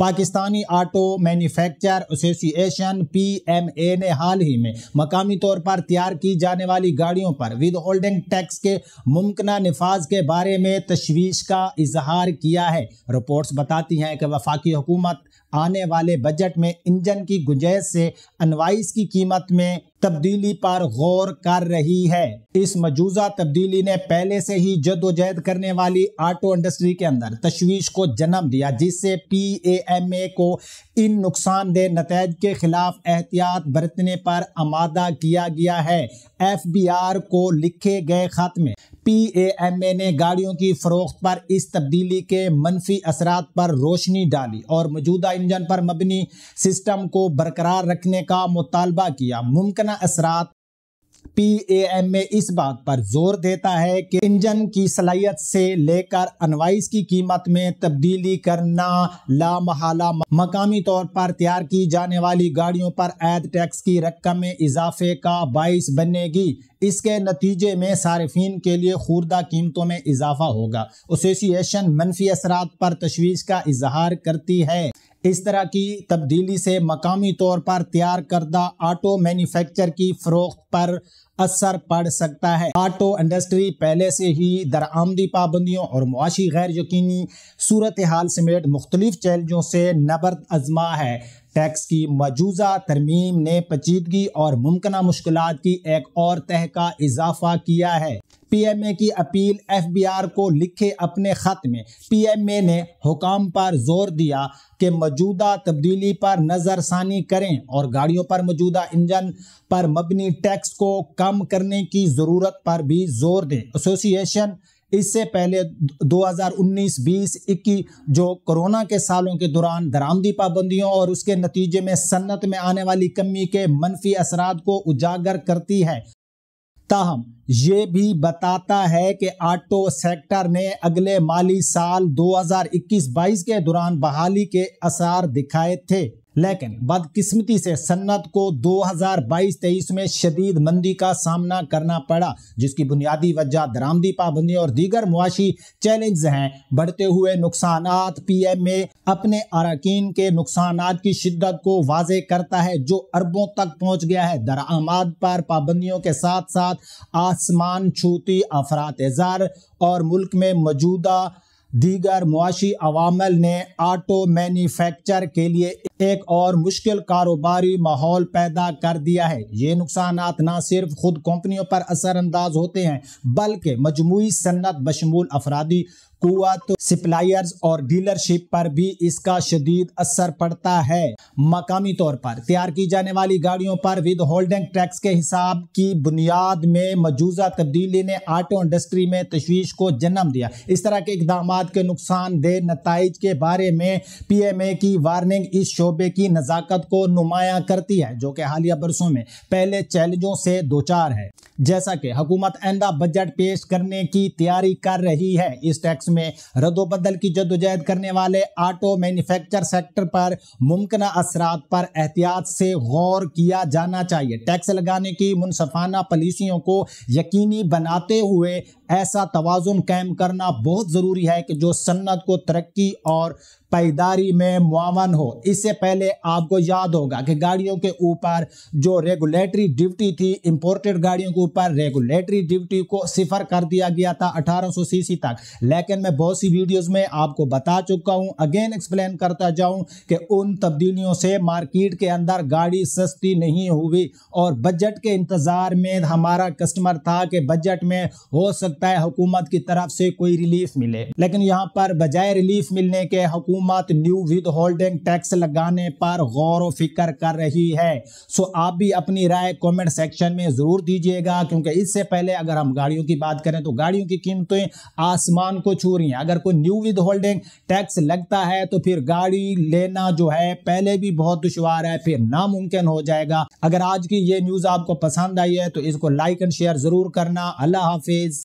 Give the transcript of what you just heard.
Pakistani auto manufacture association PMA ने हाल ही में मकामी तौर पर तैयार की जाने वाली गाड़ियों पर विद होल्डिंग टैक्स के मुमकिन नफाज के बारे में तशवीश का इजहार किया है रिपोर्ट्स बताती हैं कि वफाकी हुकूमत आने वाले बजट में इंजन की गुंजाइश से अनवाइस की कीमत में तब्दीली पर गौर कर रही है इस मौजूदा तब्दीली ने पहले से ही जदोजहद करने वाली ऑटो इंडस्ट्री के अंदर तशवीश को जन्म दिया जिससे पी एम ए को इन नुकसानदेह नतज के खिलाफ एहतियात बरतने पर आमादा किया गया है एफ बी आर को लिखे गए खत में पी एम ए ने गाड़ियों की फरोख्त पर इस तब्दीली के मनफी असरा पर रोशनी डाली और मौजूदा इंजन पर मबनी सिस्टम को बरकरार रखने का मुतालबा किया मुमकिन रवाना असरात में इस बात पर जोर देता है कि इंजन की सलाहियत से लेकर अनवाइस की कीमत में तब्दीली करना लामहला मकामी तौर पर तैयार की जाने वाली गाड़ियों पर ऐड टैक्स की रकम में इजाफे का बाइस बनेगी इसके नतीजे में सार्फिन के लिए खुर्दा कीमतों में इजाफा होगा एसोसिएशन मनफी असरात पर तशवीश का इजहार करती है इस तरह की तब्दीली से मकामी तौर पर तैयार करदा आटो मैन्युफैक्चर की फरोख्त पर असर पड़ सकता है आटो इंडस्ट्री पहले से ही दरआमदी पाबंदियों और मुआशी गैर यकीनी सूरत हाल समेत मुख्तलिफ चैलेंजों से नबर्द आजमा है टैक्स की मौजूदा तरमीम ने पचीदगी और मुमकिन मुश्किल की एक और तह का इजाफा किया है पीएमए की अपील एफबीआर को लिखे अपने ख़त में पीएमए ने हुकाम पर जोर दिया कि मौजूदा तब्दीली पर नज़रसानी करें और गाड़ियों पर मौजूदा इंजन पर मबनी टैक्स को कम करने की ज़रूरत पर भी जोर दें एसोसिएशन इससे पहले 2019, 20, 21 जो कोरोना के सालों के दौरान दरामदी पाबंदियों और उसके नतीजे में सन्नत में आने वाली कमी के मनफी असरात को उजागर करती है ताहम ये भी बताता है कि ऑटो सेक्टर ने अगले माली साल 2021-22 के दौरान बहाली के आसार दिखाए थे लेकिन बदकिस्मती से सन्नत को 2022-23 में शदीद मंदी का सामना करना पड़ा जिसकी बुनियादी वजह दरामदी पाबंदी और दीगर मुआशी चैलेंज हैं बढ़ते हुए नुकसान पी एम ए अपने अरकान के नुकसान की शिद्दत को वाजे करता है जो अरबों तक पहुँच गया है दरामद पर पाबंदियों के साथ साथ आसमान छूती अफरात एजार और मुल्क में मौजूदा दीगर मुआशी अवामल ने आटो मैन्युफैक्चर के लिए एक और मुश्किल कारोबारी माहौल पैदा कर दिया है ये नुकसान न सिर्फ खुद कंपनियों पर असरअंदाज होते हैं बल्कि मजमू सन्नत बशमूल अफरादी कुत सप्लायर्स और डीलरशिप पर भी इसका शदीद असर पड़ता है मकामी तौर पर तैयार की जाने वाली गाड़ियों पर विद होल्डिंग टैक्स के हिसाब की बुनियाद में मौजूदा तब्दीली ने ऑटो इंडस्ट्री में तशवीश को जन्म दिया इस तरह के इकदाम के नुकसानदेह नतज के बारे में पी एम ए की वार्निंग इस शो शोबे की नज़ाकत को नुमाया करती है जो कि हालिया बरसों में पहले चैलेंजों से दो चार है जैसा कि हुकूमत आंदा बजट पेश करने की तैयारी कर रही है इस टैक्स में रद्दोबदल की जदोजहद करने वाले ऑटो मैन्युफैक्चर सेक्टर पर मुमकिन असरात पर एहतियात से गौर किया जाना चाहिए टैक्स लगाने की मुनसफाना पॉलिसियों को यकीनी बनाते हुए ऐसा तोज़ुन कायम करना बहुत ज़रूरी है कि जो सन्नत को तरक्की और पैदारी में मुआवन हो इससे पहले आपको याद होगा कि गाड़ियों के ऊपर जो रेगुलेटरी ड्यूटी थी इंपोर्टेड गाड़ियों के ऊपर रेगुलेटरी ड्यूटी को सिफर कर दिया गया था 1800 सीसी तक लेकिन मैं बहुत सी वीडियोस में आपको बता चुका हूं अगेन एक्सप्लेन करता जाऊं कि उन तब्दीलियों से मार्केट के अंदर गाड़ी सस्ती नहीं हुई और बजट के इंतज़ार में हमारा कस्टमर था कि बजट में हो सक सकता है हुकूमत की तरफ से कोई रिलीफ मिले लेकिन यहाँ पर बजाय रिलीफ मिलने के हुकूमत न्यू विद होल्डिंग टैक्स लगाने पर गौर फिक्र कर रही है सो आप भी अपनी राय कमेंट सेक्शन में ज़रूर दीजिएगा क्योंकि इससे पहले अगर हम गाड़ियों की बात करें तो गाड़ियों की कीमतें आसमान को छू रही हैं अगर कोई न्यू विद होल्डिंग टैक्स लगता है तो फिर गाड़ी लेना जो है पहले भी बहुत दुशवार है फिर नामुमकिन हो जाएगा अगर आज की ये न्यूज़ आपको पसंद आई है तो इसको लाइक एंड शेयर ज़रूर करना अल्लाह हाफिज़